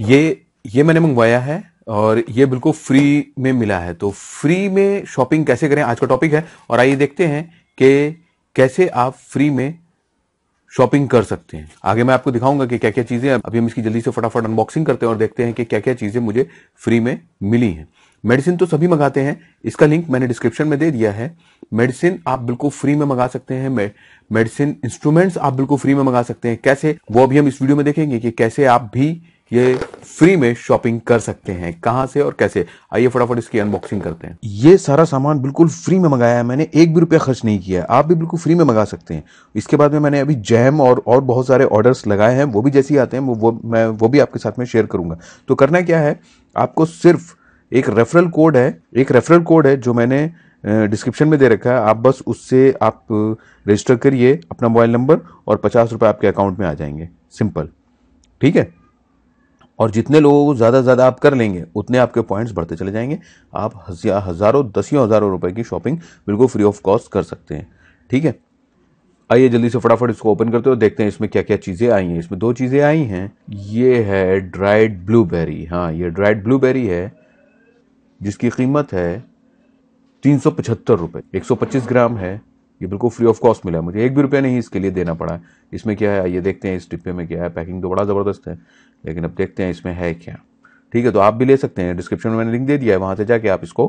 ये ये मैंने मंगवाया है और ये बिल्कुल फ्री में मिला है तो फ्री में शॉपिंग कैसे करें आज का टॉपिक है और आइए देखते हैं कि कैसे आप फ्री में शॉपिंग कर सकते हैं आगे मैं आपको दिखाऊंगा कि क्या क्या चीज़ें अभी हम इसकी जल्दी से फटाफट अनबॉक्सिंग करते हैं और देखते हैं कि क्या क्या चीज़ें मुझे फ्री में मिली हैं मेडिसिन तो सभी मंगाते हैं इसका लिंक मैंने डिस्क्रिप्शन में दे दिया है मेडिसिन आप बिल्कुल फ्री में मंगा सकते हैं मेडिसिन इंस्ट्रूमेंट्स आप बिल्कुल फ्री में मंगा सकते हैं कैसे वो अभी हम इस वीडियो में देखेंगे कि कैसे आप भी ये फ्री में शॉपिंग कर सकते हैं कहाँ से और कैसे आइए फटाफट इसकी अनबॉक्सिंग करते हैं ये सारा सामान बिल्कुल फ्री में मंगाया है मैंने एक भी रुपया खर्च नहीं किया है आप भी बिल्कुल फ्री में मंगा सकते हैं इसके बाद में मैंने अभी जैम और और बहुत सारे ऑर्डर्स लगाए हैं वो भी जैसे ही आते हैं वो, वो मैं वो भी आपके साथ में शेयर करूंगा तो करना क्या है आपको सिर्फ एक रेफरल कोड है एक रेफरल कोड है जो मैंने डिस्क्रिप्शन में दे रखा है आप बस उससे आप रजिस्टर करिए अपना मोबाइल नंबर और पचास रुपये आपके अकाउंट में आ जाएंगे सिंपल ठीक है और जितने लोगों को ज़्यादा से ज़्यादा आप कर लेंगे उतने आपके पॉइंट्स बढ़ते चले जाएंगे आप हज़ारों दसियों हज़ारों रुपए की शॉपिंग बिल्कुल फ्री ऑफ कॉस्ट कर सकते हैं ठीक है आइए जल्दी से फटाफट इसको ओपन करते हो देखते हैं इसमें क्या क्या चीज़ें आई हैं इसमें दो चीज़ें आई हैं ये है ड्राइड ब्लूबेरी हाँ ये ड्राइड ब्लूबेरी है जिसकी कीमत है तीन सौ पचहत्तर रुपये एक सौ पच्चीस ग्राम है ये बिल्कुल फ्री ऑफ कॉस्ट मिला है मुझे एक भी रुपया नहीं इसके लिए देना पड़ा है इसमें क्या है आइए देखते हैं इस डिब्बे में क्या है पैकिंग तो बड़ा ज़बरदस्त है लेकिन अब देखते हैं इसमें है क्या ठीक है तो आप भी ले सकते हैं डिस्क्रिप्शन में मैंने लिंक दे दिया है वहाँ से जाके आप इसको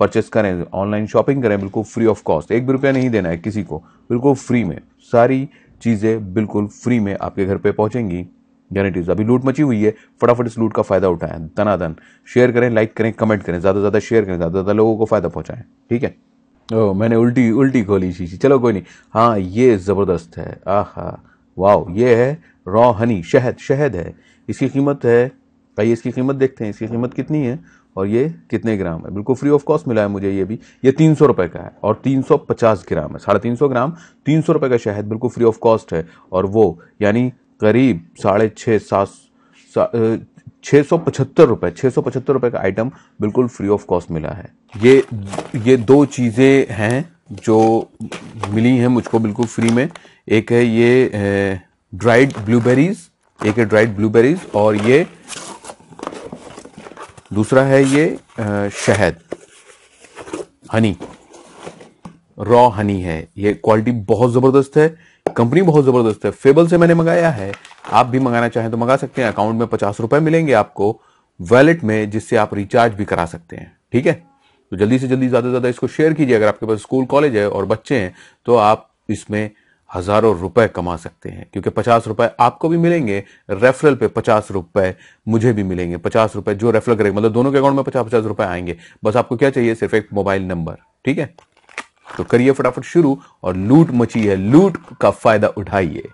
परचेस करें ऑनलाइन शॉपिंग करें बिल्कुल फ्री ऑफ कॉस्ट एक भी रुपया नहीं देना है किसी को बिल्कुल फ्री में सारी चीज़ें बिल्कुल फ्री में आपके घर पर पहुँचेंगी गारंटीज अभी लूट मची हुई है फटाफट इस लूट का फ़ायदा उठाएं तनादन शेयर करें लाइक करें कमेंट करें ज़्यादा से ज़्यादा शेयर करें ज़्यादा ज़्यादा लोगों को फ़ायदा पहुँचाएँ ठीक है ओ मैंने उल्टी उल्टी खोली शीशी चलो कोई नहीं हाँ ये ज़बरदस्त है हाँ वाओ ये है रॉ हनी शहद शहद है इसकी कीमत है आइए इसकी कीमत देखते हैं इसकी कीमत कितनी है और ये कितने ग्राम है बिल्कुल फ्री ऑफ कॉस्ट मिला है मुझे ये भी ये तीन सौ रुपये का है और तीन सौ पचास ग्राम है साढ़े तीन सौ ग्राम तीन सौ रुपये का शहद बिल्कुल फ्री ऑफ कॉस्ट है और वो यानी करीब साढ़े छः सात छः सौ पचहत्तर रुपये छः सौ पचहत्तर रुपये का आइटम बिल्कुल फ्री ऑफ कॉस्ट मिला है ये ये दो चीज़ें हैं जो मिली हैं मुझको बिल्कुल फ्री में एक है ये ड्राइड ब्लूबेरीज एक है ड्राइड ब्लूबेरीज और ये दूसरा है ये शहद हनी रॉ हनी है ये क्वालिटी बहुत ज़बरदस्त है कंपनी बहुत ज़बरदस्त है फेबल से मैंने मंगाया है आप भी मंगाना चाहें तो मंगा सकते हैं अकाउंट में पचास रुपए मिलेंगे आपको वैलेट में जिससे आप रिचार्ज भी करा सकते हैं ठीक है तो जल्दी से जल्दी ज़्यादा से ज़्यादा इसको शेयर कीजिए अगर आपके पास स्कूल कॉलेज है और बच्चे हैं तो आप इसमें हज़ारों रुपए कमा सकते हैं क्योंकि पचास रुपए आपको भी मिलेंगे रेफरल पे पचास रुपए मुझे भी मिलेंगे पचास रुपए जो रेफरल करेगा मतलब दोनों के अकाउंट में पचास पचास रुपए आएंगे बस आपको क्या चाहिए सिर्फ एक मोबाइल नंबर ठीक है तो करिए फटाफट शुरू और लूट मची है लूट का फायदा उठाइए